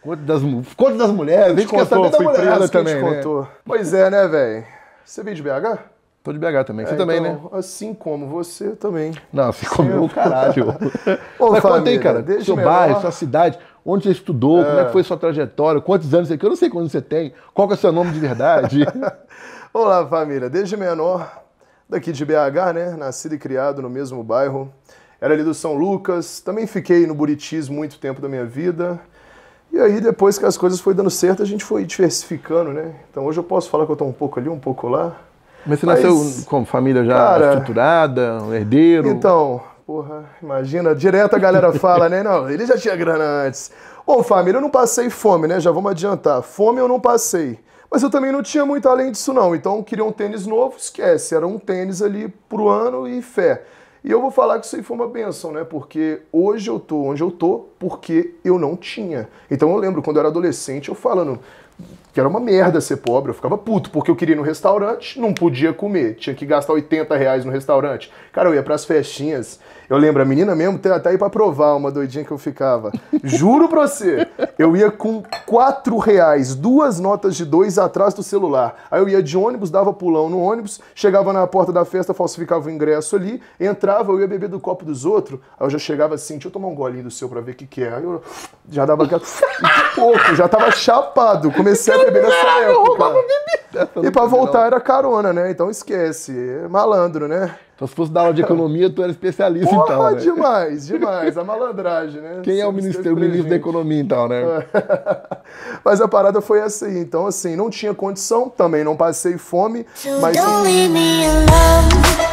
Conta das, conta das mulheres, vem quer saber da mulher também. Né? Pois é, né, velho? Você veio de BH? Tô de BH também. Você é, também, então, né? Assim como você também. Não, assim como o caralho. Ô, Mas família, conta aí, cara. Seu melhor... bairro, sua cidade, onde você estudou, é. como é que foi sua trajetória, quantos anos você tem? Eu não sei quantos você tem, qual que é o seu nome de verdade. Olá, família. Desde menor, daqui de BH, né? Nascido e criado no mesmo bairro. Era ali do São Lucas. Também fiquei no Buritis muito tempo da minha vida. E aí, depois que as coisas foram dando certo, a gente foi diversificando, né? Então hoje eu posso falar que eu estou um pouco ali, um pouco lá. Mas você mas, nasceu com família já cara, estruturada, um herdeiro? Então, porra, imagina, direto a galera fala, né? Não, ele já tinha grana antes. Bom, família, eu não passei fome, né? Já vamos adiantar. Fome eu não passei. Mas eu também não tinha muito além disso, não. Então, queria um tênis novo, esquece. Era um tênis ali pro ano e fé. E eu vou falar que isso aí foi uma benção, né? Porque hoje eu tô onde eu tô porque eu não tinha. Então eu lembro quando eu era adolescente eu falando que era uma merda ser pobre, eu ficava puto porque eu queria ir no restaurante, não podia comer, tinha que gastar 80 reais no restaurante. Cara, eu ia pras festinhas, eu lembro, a menina mesmo até ir pra provar uma doidinha que eu ficava. Juro pra você, eu ia com 4 reais, duas notas de dois atrás do celular. Aí eu ia de ônibus, dava pulão no ônibus, chegava na porta da festa, falsificava o ingresso ali, entrava entrava, eu ia beber do copo dos outros, aí eu já chegava assim, deixa eu tomar um golinho do seu pra ver o que que é. Aí eu já dava aquela... pouco, já tava chapado. Comecei a beber nessa época. Eu E pra voltar era carona, né? Então esquece. É malandro, né? Então se fosse da aula de economia, tu era especialista Porra, então, né? demais, demais. A malandragem, né? Quem Sempre é o ministro, o ministro da economia então, né? mas a parada foi assim. Então, assim, não tinha condição, também não passei fome, mas... You don't leave me alone.